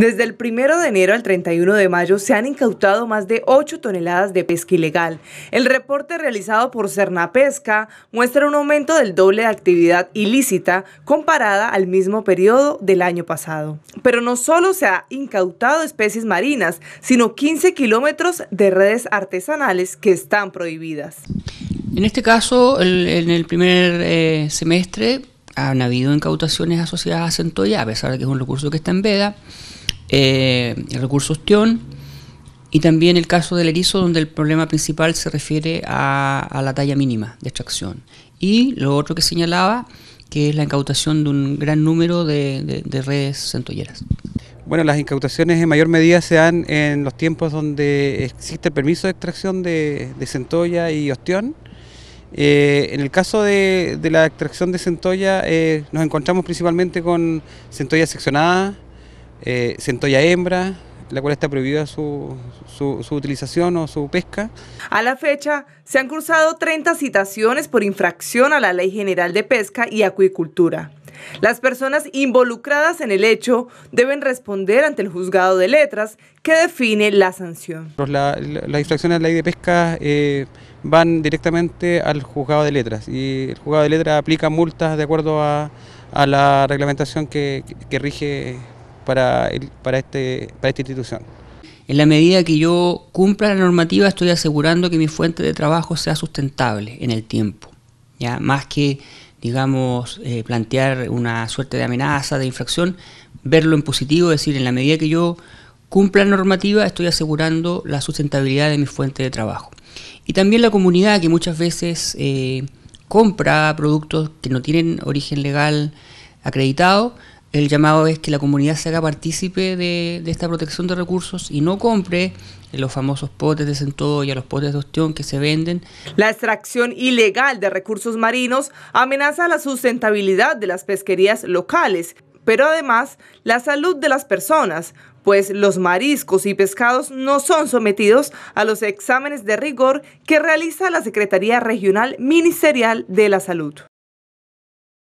Desde el 1 de enero al 31 de mayo se han incautado más de 8 toneladas de pesca ilegal. El reporte realizado por Cerna Pesca muestra un aumento del doble de actividad ilícita comparada al mismo periodo del año pasado. Pero no solo se ha incautado especies marinas, sino 15 kilómetros de redes artesanales que están prohibidas. En este caso, en el primer eh, semestre han habido incautaciones asociadas a Centoya, a pesar de que es un recurso que está en veda eh, recurso ostión y también el caso del erizo, donde el problema principal se refiere a, la talla mínima de extracción. Y lo otro que señalaba, que es la incautación de un gran número de, redes centolleras. Bueno, las incautaciones en mayor medida se dan en los tiempos donde existe el permiso de extracción de, centolla y ostión. Eh, en el caso de, la extracción de centolla, eh, nos encontramos principalmente con centolla seccionada, eh, centolla hembra, la cual está prohibida su, su, utilización o su pesca. A la fecha, se han cruzado 30 citaciones por infracción a la Ley General de Pesca y Acuicultura. Las personas involucradas en el hecho deben responder ante el juzgado de letras que define la sanción. Las la, infracciones a la ley de pesca eh, van directamente al juzgado de letras y el juzgado de letras aplica multas de acuerdo a, a la reglamentación que, que, que rige este, para, esta institución. En la medida que yo cumpla la normativa, estoy asegurando que mi fuente de trabajo sea sustentable en el tiempo. ¿ya? Más que, digamos, eh, plantear una suerte de amenaza, de infracción, verlo en positivo, es decir, en la medida que yo cumpla la normativa, estoy asegurando la sustentabilidad de mi fuente de trabajo. Y también la comunidad que muchas veces eh, compra productos que no tienen origen legal acreditado, el llamado es que la comunidad se haga partícipe de, esta protección de recursos y no compre los famosos potes de a los potes de ostión que se venden. La extracción ilegal de recursos marinos amenaza la sustentabilidad de las pesquerías locales, pero además la salud de las personas, pues los mariscos y pescados no son sometidos a los exámenes de rigor que realiza la Secretaría Regional Ministerial de la Salud.